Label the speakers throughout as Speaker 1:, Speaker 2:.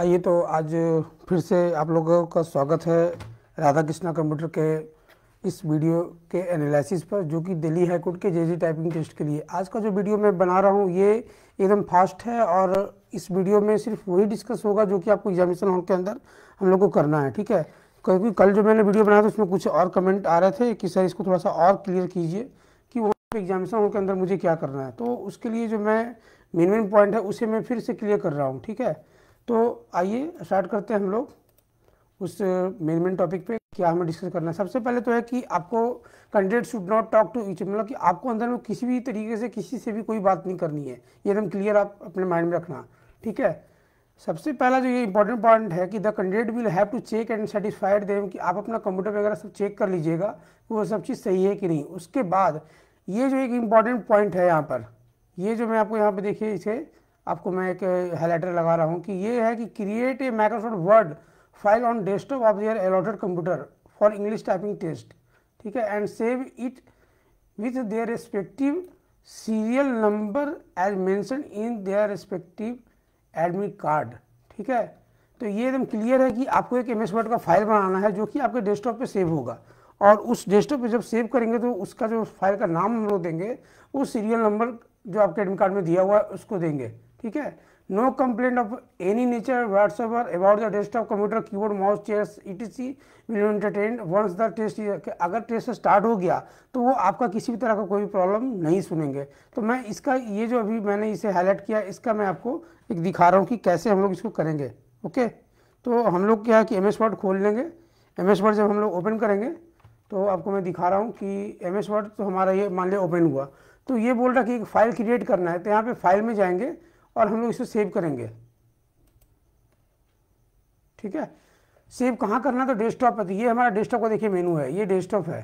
Speaker 1: आइए तो आज फिर से आप लोगों का स्वागत है राधा कृष्णा कंप्यूटर के इस वीडियो के एनालिसिस पर जो कि दिल्ली हाईकोर्ट के जेजी टाइपिंग टेस्ट के लिए आज का जो वीडियो मैं बना रहा हूँ ये एकदम फास्ट है और इस वीडियो में सिर्फ वही डिस्कस होगा जो कि आपको एग्जामिनेशन हॉल के अंदर हम लोग को करना है ठीक है क्योंकि कल जो मैंने वीडियो बनाया था उसमें कुछ और कमेंट आ रहे थे कि सर इसको थोड़ा सा और क्लियर कीजिए कि वहाँ पर एग्जामिनेशन हॉल के अंदर मुझे क्या करना है तो उसके लिए जो मैं मेन मेन पॉइंट है उसे मैं फिर से क्लियर कर रहा हूँ ठीक है तो आइए स्टार्ट करते हैं हम लोग उस मेन मेन टॉपिक पे क्या हमें डिस्कस करना है सबसे पहले तो है कि आपको candidate should not talk to each मतलब कि आपको अंदर में किसी भी तरीके से किसी से भी कोई बात नहीं करनी है ये एकदम क्लियर आप अपने माइंड में रखना ठीक है सबसे पहला जो ये इंपॉर्टेंट पॉइंट है कि the candidate will have to check and satisfied them कि आप अपना कंप्यूटर वगैरह सब चेक कर लीजिएगा कि वो सब चीज़ सही है कि नहीं उसके बाद ये जो एक इम्पॉर्टेंट पॉइंट है यहाँ पर ये जो मैं आपको यहाँ पर देखिए इसे आपको मैं एक हाईलाइटर लगा रहा हूँ कि ये है कि create a Microsoft Word file on desktop of their allotted computer for English typing test ठीक है and save it with their respective serial number as mention in their respective admit card ठीक है तो ये एकदम क्लियर है कि आपको एक एम एस वर्ड का फाइल बनाना है जो कि आपके डेस्कटॉप पे सेव होगा और उस डेस्कटॉप पे जब सेव करेंगे तो उसका जो फाइल का नाम हम लोग देंगे वो सीरियल नंबर जो आपके एडमिट कार्ड में दिया हुआ है उसको देंगे ठीक है no complaint of any nature whatsoever about the desktop computer keyboard mouse chairs etc will entertain once the test अगर टेस्ट स्टार्ट हो गया तो वो आपका किसी भी तरह का कोई प्रॉब्लम नहीं सुनेंगे तो मैं इसका ये जो अभी मैंने इसे हाईलाइट किया इसका मैं आपको एक दिखा रहा हूँ कि कैसे हम लोग इसको करेंगे ओके तो हम लोग क्या है कि एम एस वर्ड खोल लेंगे एम एस वर्ड जब हम लोग ओपन करेंगे तो आपको मैं दिखा रहा हूँ कि एम एस वर्ड तो हमारा ये मान लिया ओपन हुआ तो ये बोल रहा कि एक फ़ाइल क्रिएट करना है तो यहाँ पे फाइल में जाएंगे और हम लोग इसको सेव करेंगे ठीक है सेव कहाँ करना तो डेस्कटॉप पर तो ये हमारा डेस्कटॉप का देखिए मेनू है ये डेस्कटॉप है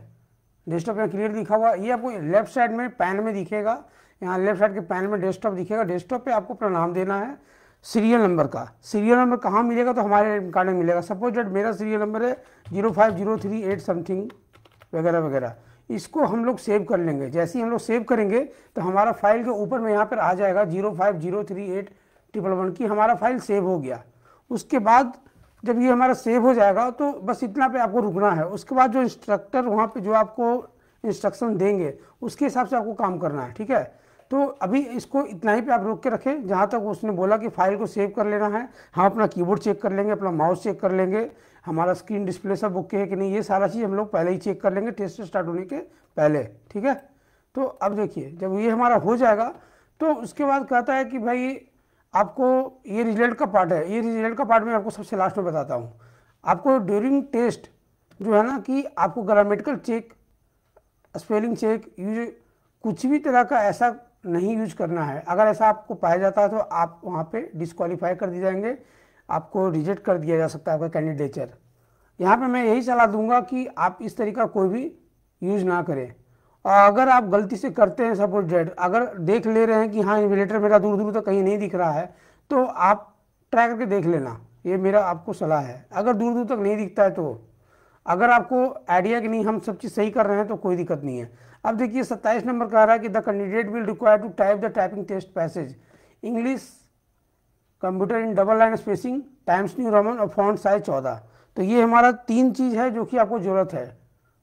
Speaker 1: डेस्कटॉप यहाँ क्लियर दिखा हुआ ये आपको लेफ्ट साइड में पैन में दिखेगा यहाँ लेफ्ट साइड के पैन में डेस्कटॉप दिखेगा डेस्कटॉप पे आपको अपना नाम देना है सीरियल नंबर का सीरियल नंबर कहाँ मिलेगा तो हमारे कार्ड में मिलेगा सपोज डेट मेरा सीरियल नंबर है zero five zero three eight something वगैरह वगैरह इसको हम लोग सेव कर लेंगे जैसे ही हम लोग सेव करेंगे तो हमारा फाइल के ऊपर में यहाँ पर आ जाएगा zero five zero three eight triple one की हमारा फाइल सेव हो गया उसके बाद जब ये हमारा सेव हो जाएगा तो बस इतना पे आपको रुकना है उसके बाद जो इंस्ट्रक्टर वहाँ पे जो आपको इंस्ट्रक्शन देंगे उसके हिसाब से आपको काम करना है ठीक है तो अभी इसको इतना ही पे आप रोक के रखें जहाँ तक उसने बोला कि फाइल को सेव कर लेना है हम अपना कीबोर्ड चेक कर लेंगे अपना माउस चेक कर लेंगे हमारा स्क्रीन डिस्प्ले सब ओके है कि नहीं ये सारा चीज़ हम लोग पहले ही चेक कर लेंगे टेस्ट स्टार्ट होने के पहले ठीक है तो अब देखिए जब ये हमारा हो जाएगा तो उसके बाद कहता है कि भाई आपको ये रिजल्ट का पार्ट है ये रिजल्ट का पार्ट मैं आपको सबसे लास्ट में बताता हूँ आपको ड्यूरिंग टेस्ट जो है ना कि आपको grammatical check spelling check use कुछ भी तरह का ऐसा नहीं यूज करना है अगर ऐसा आपको पाया जाता है तो आप वहाँ पे डिसक्वालीफाई कर दिए जाएंगे आपको रिजेक्ट कर दिया जा सकता है आपका कैंडिडेचर यहाँ पे मैं यही सलाह दूंगा कि आप इस तरीका कोई भी यूज ना करें और अगर आप गलती से करते हैं सपोज डेड अगर देख ले रहे हैं कि हाँ इन्वेलेटर मेरा दूर दूर तक कहीं नहीं दिख रहा है तो आप ट्राई करके देख लेना ये मेरा आपको सलाह है अगर दूर दूर तक नहीं दिखता है तो अगर आपको आइडिया कि नहीं हम सब चीज़ सही कर रहे हैं तो कोई दिक्कत नहीं है अब देखिए सत्ताईस नंबर कह रहा है कि the candidate will require to type the typing test passage English computer in double line spacing Times New Roman और फॉन्ट साइज चौदह तो ये हमारा तीन चीज़ है जो कि आपको ज़रूरत है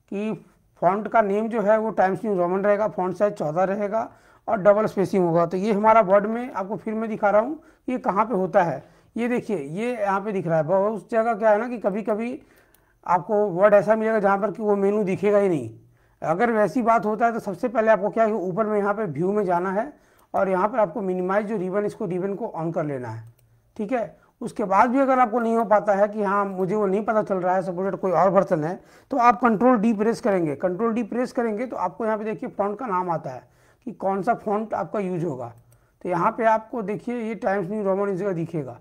Speaker 1: कि फॉन्ट का नेम जो है वो टाइम्स न्यू रोमन रहेगा फॉन्ट साइज चौदह रहेगा और डबल स्पेसिंग होगा तो ये हमारा वर्ड में आपको फिर मैं दिखा रहा हूँ ये कहाँ पर होता है ये देखिए ये यहाँ पे दिख रहा है बहुत जगह क्या है ना कि कभी कभी आपको वर्ड ऐसा मिलेगा जहाँ पर कि वो मेनू दिखेगा ही नहीं अगर वैसी बात होता है तो सबसे पहले आपको क्या है ऊपर में यहाँ पर व्यू में जाना है और यहाँ पर आपको मिनिमाइज जो रिबन इसको रिबन को ऑन कर लेना है ठीक है उसके बाद भी अगर आपको नहीं हो पाता है कि हाँ मुझे वो नहीं पता चल रहा है सपोर्टेड कोई और बर्तन है तो आप कंट्रोल डी प्रेस करेंगे कंट्रोल डी प्रेस करेंगे तो आपको यहाँ पे देखिए फॉन्ट का नाम आता है कि कौन सा फॉन्ट आपका यूज होगा तो यहाँ पे आपको देखिए ये टाइम्स न्यू रोमन इस जगह दिखेगा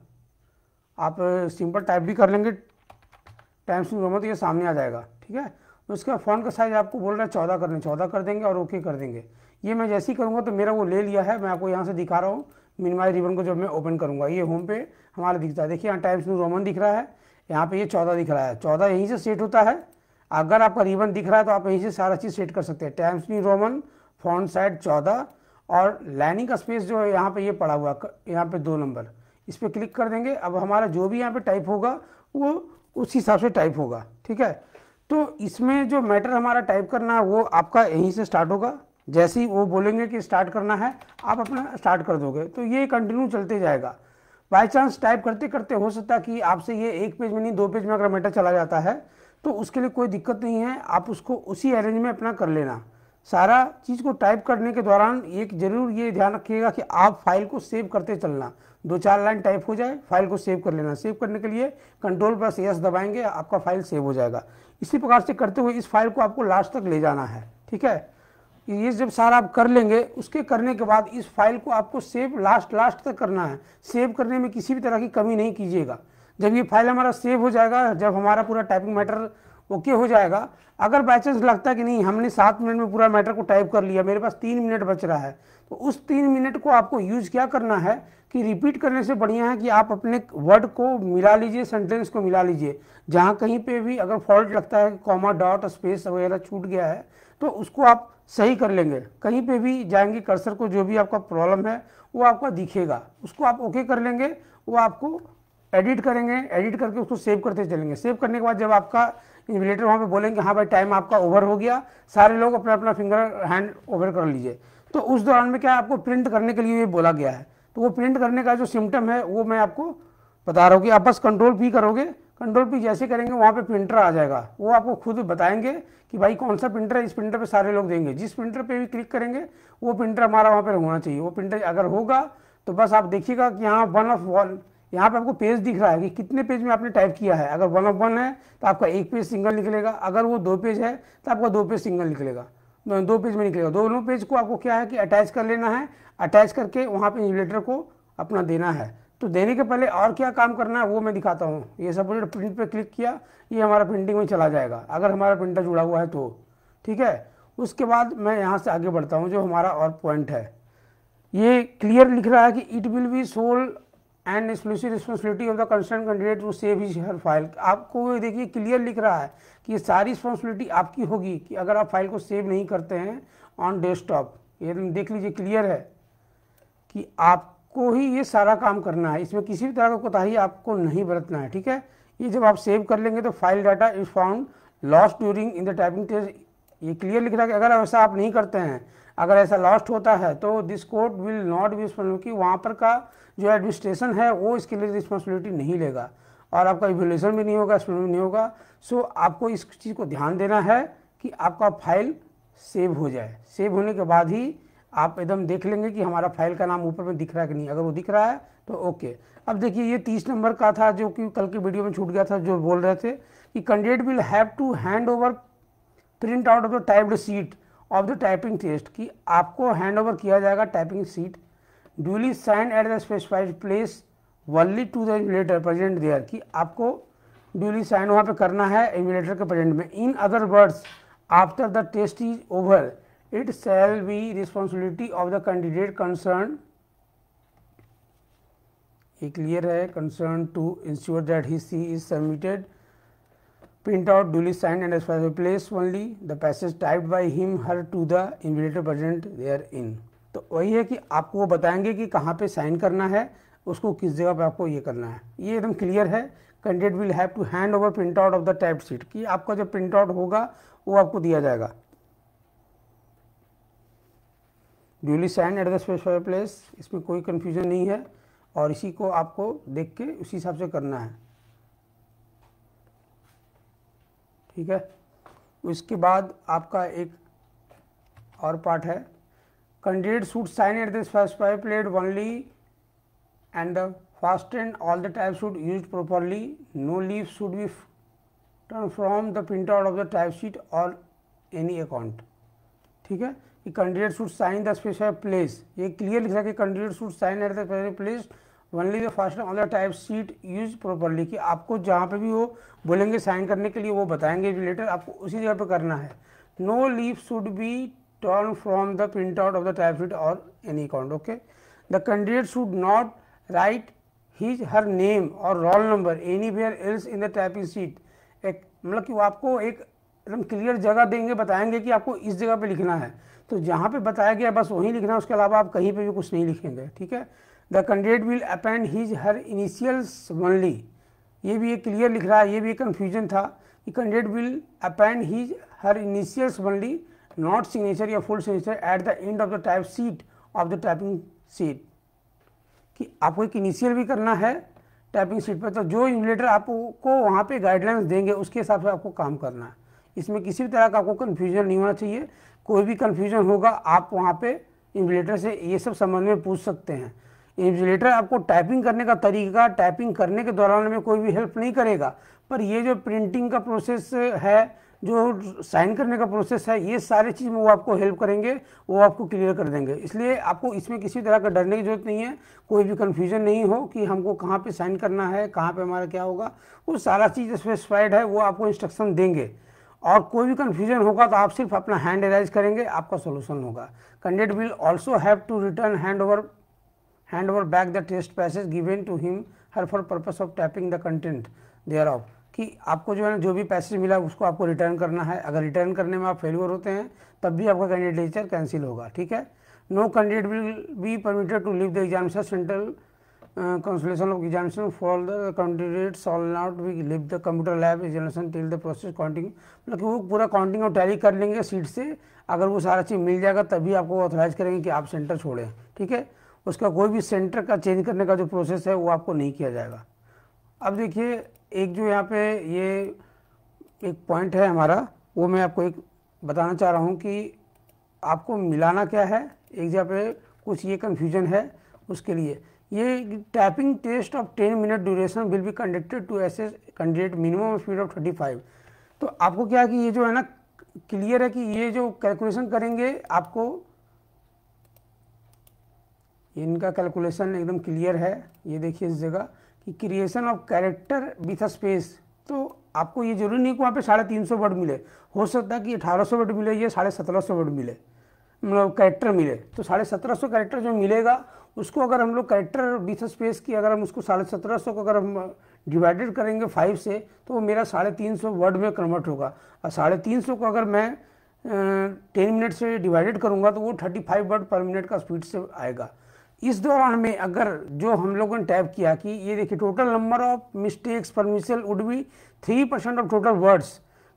Speaker 1: आप सिंपल टाइप भी कर लेंगे टाइम्स न्यू रोमन तो ये सामने आ जाएगा ठीक है तो इसका फ़ॉन्ट का साइज़ आपको बोल रहा है चौदह करने चौदह कर देंगे और ओके कर देंगे ये मैं जैसे ही करूँगा तो मेरा वो ले लिया है मैं आपको यहाँ से दिखा रहा हूँ मिनिमाइज रिबन को जब मैं ओपन करूँगा ये होम पे हमारा दिखता है देखिए यहाँ टाइम्स न्यू रोमन दिख रहा है यहाँ पे ये चौदह दिख रहा है चौदह यहीं से सेट होता है अगर आपका रिबन दिख रहा है तो आप यहीं से सारा चीज़ सेट कर सकते हैं Times New Roman font size चौदह और लाइनिंग का स्पेस जो है यहाँ पर ये पड़ा हुआ यहाँ पर दो नंबर इस पर क्लिक कर देंगे अब हमारा जो भी यहाँ पर टाइप होगा वो उस हिसाब से टाइप होगा ठीक है तो इसमें जो मैटर हमारा टाइप करना है वो आपका यहीं से स्टार्ट होगा जैसे ही वो बोलेंगे कि स्टार्ट करना है आप अपना स्टार्ट कर दोगे तो ये कंटिन्यू चलते जाएगा बाय चांस टाइप करते करते हो सकता है कि आपसे ये एक पेज में नहीं दो पेज में अगर मैटर चला जाता है तो उसके लिए कोई दिक्कत नहीं है आप उसको उसी अरेंज में अपना कर लेना सारा चीज़ को टाइप करने के दौरान एक ज़रूर ये ध्यान रखिएगा कि आप फाइल को सेव करते चलना दो चार लाइन टाइप हो जाए फाइल को सेव कर लेना सेव करने के लिए कंट्रोल प्लस एस दबाएंगे आपका फाइल सेव हो जाएगा इसी प्रकार से करते हुए इस फाइल को आपको लास्ट तक ले जाना है ठीक है ये जब सारा आप कर लेंगे उसके करने के बाद इस फाइल को आपको सेव लास्ट लास्ट तक करना है सेव करने में किसी भी तरह की कमी नहीं कीजिएगा जब ये फाइल हमारा सेव हो जाएगा जब हमारा पूरा टाइपिंग मैटर ओके हो जाएगा अगर बाई चांस लगता है कि नहीं हमने सात मिनट में पूरा मैटर को टाइप कर लिया मेरे पास तीन मिनट बच रहा है तो उस तीन मिनट को आपको यूज क्या करना है कि रिपीट करने से बढ़िया है कि आप अपने वर्ड को मिला लीजिए सेंटेंस को मिला लीजिए जहाँ कहीं पे भी अगर फॉल्ट लगता है कॉमा डॉट स्पेस वगैरह छूट गया है तो उसको आप सही कर लेंगे कहीं पे भी जाएंगे कर्सर को जो भी आपका प्रॉब्लम है वो आपका दिखेगा उसको आप ओके कर लेंगे वो आपको एडिट करेंगे एडिट करके उसको सेव करते चलेंगे सेव करने के बाद जब आपका इन्वेटर वहाँ पे बोलेंगे हाँ भाई टाइम आपका ओवर हो गया सारे लोग अपना अपना फिंगर हैंड ओवर कर लीजिए तो उस दौरान में क्या आपको प्रिंट करने के लिए भी बोला गया है तो वो प्रिंट करने का जो सिम्टम है वो मैं आपको बता रहा हूँ कि आप बस कंट्रोल पी करोगे कंट्रोल पी जैसे करेंगे वहाँ पे प्रिंटर आ जाएगा वो आपको खुद बताएंगे कि भाई कौन सा प्रिंटर है इस प्रिंटर पे सारे लोग देंगे जिस प्रिंटर पे भी क्लिक करेंगे वो प्रिंटर हमारा वहाँ पर होना चाहिए वो प्रिंटर अगर होगा तो बस आप देखिएगा कि यहाँ वन ऑफ वॉल यहाँ पे आपको पेज दिख रहा है कि कितने पेज में आपने टाइप किया है अगर वन ऑफ वन है तो आपका एक पेज सिंगल निकलेगा अगर वो दो पेज है तो आपका दो पेज सिंगल निकलेगा दो पेज में निकलेगा दोनों पेज को आपको क्या है कि अटैच कर लेना है अटैच करके वहाँ पे इन्वेटर को अपना देना है तो देने के पहले और क्या काम करना है वो मैं दिखाता हूँ ये सपोज प्रिंट पर क्लिक किया ये हमारा प्रिंटिंग में चला जाएगा अगर हमारा प्रिंटर जुड़ा हुआ है तो ठीक है उसके बाद मैं यहाँ से आगे बढ़ता हूँ जो हमारा और पॉइंट है ये क्लियर लिख रहा है कि it will be sole and exclusive responsibility of the concern candidate to save his her file आपको देखिए क्लियर लिख रहा है कि ये सारी रिस्पॉन्सिबिलिटी आपकी होगी कि अगर आप फाइल को सेव नहीं करते हैं ऑन डेस्कटॉप ये देख लीजिए क्लियर है कि आपको ही ये सारा काम करना है इसमें किसी भी तरह का कोताही आपको नहीं बरतना है ठीक है ये जब आप सेव कर लेंगे तो file data is found lost during in the typing test ये क्लियर लिख रहा है कि अगर ऐसा आप नहीं करते हैं अगर ऐसा लॉस्ट होता है तो this court will not be क्योंकि वहाँ पर का जो एडमिनिस्ट्रेशन है वो इसके लिए रिस्पॉन्सिबिलिटी नहीं लेगा और आपका इवेल्यूशन भी नहीं होगा स्पेंड भी नहीं होगा सो आपको इस चीज़ को ध्यान देना है कि आपका फाइल सेव हो जाए सेव होने के बाद ही आप एकदम देख लेंगे कि हमारा फाइल का नाम ऊपर में दिख रहा है कि नहीं अगर वो दिख रहा है तो ओके अब देखिए ये तीस नंबर का था जो कि कल की वीडियो में छूट गया था जो बोल रहे थे कि candidate will have to hand over print out of the typed sheet of the typing test कि आपको हैंड ओवर किया जाएगा typing sheet duly sign at the specified place only to the invigilator present there कि आपको duly sign वहाँ पे करना है इमिलेटर के प्रेजेंट में in other words after the test is over it shall be responsibility of the candidate concern ये clear है concern to ensure that he she is submitted print out duly signed and per place only the passage typed by him her to the invigilator present in तो वही है कि आपको वो बताएंगे कि कहाँ पे साइन करना है उसको किस जगह पे आपको ये करना है ये एकदम क्लियर है candidate will have to hand over print out of the type sheet कि आपका जो प्रिंट आउट होगा वो आपको दिया जाएगा duly sign at the special place इसमें कोई कन्फ्यूजन नहीं है और इसी को आपको देख के उसी हिसाब से करना है ठीक है उसके बाद आपका एक और पार्ट है candidate should sign at this first five plate only and the first and all the type sheet use properly no leave should be turn from the print out of the type sheet और any account ठीक है कि candidate should sign the specified place ये clear लिख सके candidate should sign at the special place only the first on the type sheet use properly कि आपको जहाँ पे भी वो बोलेंगे साइन करने के लिए वो बताएंगे रिलेटेड आपको उसी जगह पे करना है no leaf should be turn from the print out of the type sheet और any account okay the candidate should not write his her name और roll number anywhere else in the typing sheet एक मतलब कि वो आपको एक एकदम मतलब क्लियर जगह देंगे बताएंगे कि आपको इस जगह पे लिखना है तो जहाँ पे बताया गया बस वहीं लिखना है उसके अलावा आप कहीं पे भी कुछ नहीं लिखेंगे ठीक है the candidate will append his her initials only ये भी एक क्लियर लिख रहा है ये भी एक कन्फ्यूजन था कि candidate will append his her initials only not signature या full signature at the end of the type sheet of the typing sheet कि आपको एक इनिशियल भी करना है टाइपिंग सीट पर तो जो इन्वेटर आपको वहाँ पे गाइडलाइंस देंगे उसके हिसाब से आपको काम करना है इसमें किसी भी तरह का आपको कन्फ्यूजन नहीं होना चाहिए कोई भी कन्फ्यूजन होगा आप वहाँ पे इन्वेटर से ये सब संबंध में पूछ सकते हैं इन्विजिलेटर आपको टाइपिंग करने का तरीका टाइपिंग करने के दौरान में कोई भी हेल्प नहीं करेगा पर ये जो प्रिंटिंग का प्रोसेस है जो साइन करने का प्रोसेस है ये सारी चीज़ में वो आपको हेल्प करेंगे वो आपको क्लियर कर देंगे इसलिए आपको इसमें किसी तरह का डरने की जरूरत नहीं है कोई भी कन्फ्यूजन नहीं हो कि हमको कहाँ पे साइन करना है कहाँ पे हमारा क्या होगा वो सारा चीज़ स्पेसिफाइड है वो आपको इंस्ट्रक्शन देंगे और कोई भी कन्फ्यूजन होगा तो आप सिर्फ अपना हैंड एराइज करेंगे आपका सोल्यूशन होगा candidate will also have to return hand over hand over back the test passage given to him her for purpose of typing the content content of कि आपको जो है ना जो भी पैसेज मिला उसको आपको रिटर्न करना है अगर रिटर्न करने में आप फेलियर होते हैं तब भी आपका कैंडिडेटेचर कैंसिल होगा ठीक है no candidate will be permitted to leave the examination central consultation of examination for the candidate all not we leave the computer lab examination till the process counting मतलब वो पूरा काउंटिंग और टैली कर लेंगे seat से अगर वो सारा चीज़ मिल जाएगा तभी आपको ऑथोराइज करेंगे कि आप सेंटर छोड़ें ठीक है उसका कोई भी सेंटर का चेंज करने का जो प्रोसेस है वो आपको नहीं किया जाएगा अब देखिए एक जो यहाँ पे ये एक पॉइंट है हमारा वो मैं आपको एक बताना चाह रहा हूँ कि आपको मिलाना क्या है एक जगह पे कुछ ये कन्फ्यूजन है उसके लिए ये typing test of ten minute duration will be conducted to assess candidate minimum speed of thirty five तो आपको क्या है कि ये जो है ना क्लियर है कि ये जो कैलकुलेशन करेंगे आपको इनका कैलकुलेशन एकदम क्लियर है ये देखिए इस जगह कि creation of character with a space तो आपको ये जरूरी नहीं कि वहाँ पे साढ़े तीन सौ वर्ड मिले हो सकता है कि अठारह सौ वर्ड मिले या साढ़े सत्रह सौ वर्ड मिले मतलब कैरेक्टर मिले तो साढ़े सत्रह सौ कैरेक्टर जो मिलेगा उसको अगर हम लोग कैरेक्टर विथ स्पेस की अगर हम उसको साढ़े सत्रह सौ को अगर हम डिवाइडेड करेंगे फाइव से तो वो मेरा साढ़े तीन सौ वर्ड में कन्वर्ट होगा और साढ़े तीन सौ को अगर मैं टेन मिनट से डिवाइडेड करूँगा तो वो thirty five word per minute का स्पीड से आएगा इस दौरान में अगर जो हम लोगों ने टाइप किया कि ये देखिए total number of mistakes permission would be three percent of total words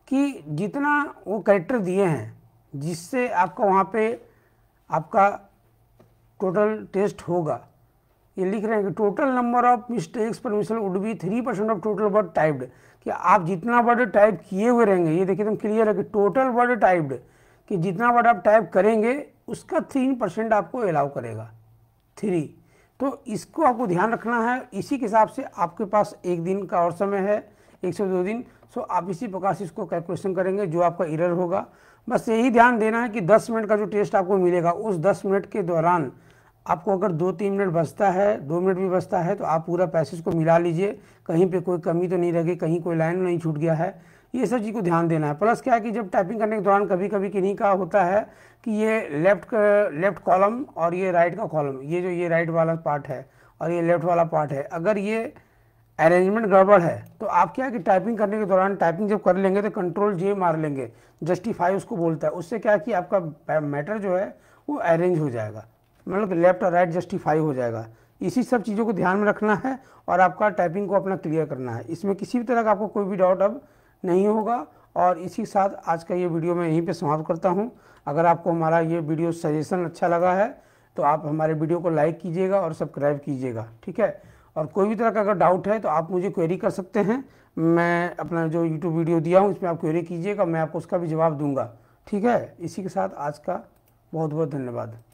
Speaker 1: कि जितना वो कैरेक्टर दिए हैं जिससे आपका वहाँ पे आपका टोटल टेस्ट होगा ये लिख रहे हैं कि total number of mistakes permission would be three percent of total word typed कि आप जितना वर्ड टाइप किए हुए रहेंगे ये देखिए एकदम क्लियर है कि टोटल वर्ड टाइप्ड कि जितना वर्ड आप टाइप करेंगे उसका तीन परसेंट आपको अलाउ करेगा थ्री तो इसको आपको ध्यान रखना है इसी के हिसाब से आपके पास एक दिन का और समय है एक से दो दिन सो आप इसी प्रकार से इसको कैलकुलेशन करेंगे जो आपका इरर होगा बस यही ध्यान देना है कि 10 मिनट का जो टेस्ट आपको मिलेगा उस 10 मिनट के दौरान आपको अगर दो तीन मिनट बचता है दो मिनट भी बचता है तो आप पूरा पैसेज को मिला लीजिए कहीं पे कोई कमी तो नहीं रह गई कहीं कोई लाइन नहीं छूट गया है ये सब चीज़ को ध्यान देना है प्लस क्या है कि जब टाइपिंग करने के दौरान कभी कभी किन्हीं का होता है कि ये लेफ्ट लेफ्ट कॉलम और ये राइट का कॉलम ये जो ये राइट वाला पार्ट है और ये लेफ्ट वाला पार्ट है अगर ये अरेंजमेंट गड़बड़ है तो आप क्या है कि टाइपिंग करने के दौरान टाइपिंग जब कर लेंगे तो कंट्रोल जे मार लेंगे जस्टिफाई उसको बोलता है उससे क्या है कि आपका मैटर जो है वो अरेंज हो जाएगा मतलब लेफ्ट और राइट जस्टिफाई हो जाएगा इसी सब चीज़ों को ध्यान में रखना है और आपका टाइपिंग को अपना क्लियर करना है इसमें किसी भी तरह का आपको कोई भी डाउट अब नहीं होगा और इसी साथ आज का ये वीडियो मैं यहीं पे समाप्त करता हूँ अगर आपको हमारा ये वीडियो सजेशन अच्छा लगा है तो आप हमारे वीडियो को लाइक कीजिएगा और सब्सक्राइब कीजिएगा ठीक है और कोई भी तरह का अगर डाउट है तो आप मुझे क्वेरी कर सकते हैं मैं अपना जो यूट्यूब वीडियो दिया हूँ इसमें आप क्वेरी कीजिएगा मैं आपको उसका भी जवाब दूंगा ठीक है इसी के साथ आज का बहुत बहुत धन्यवाद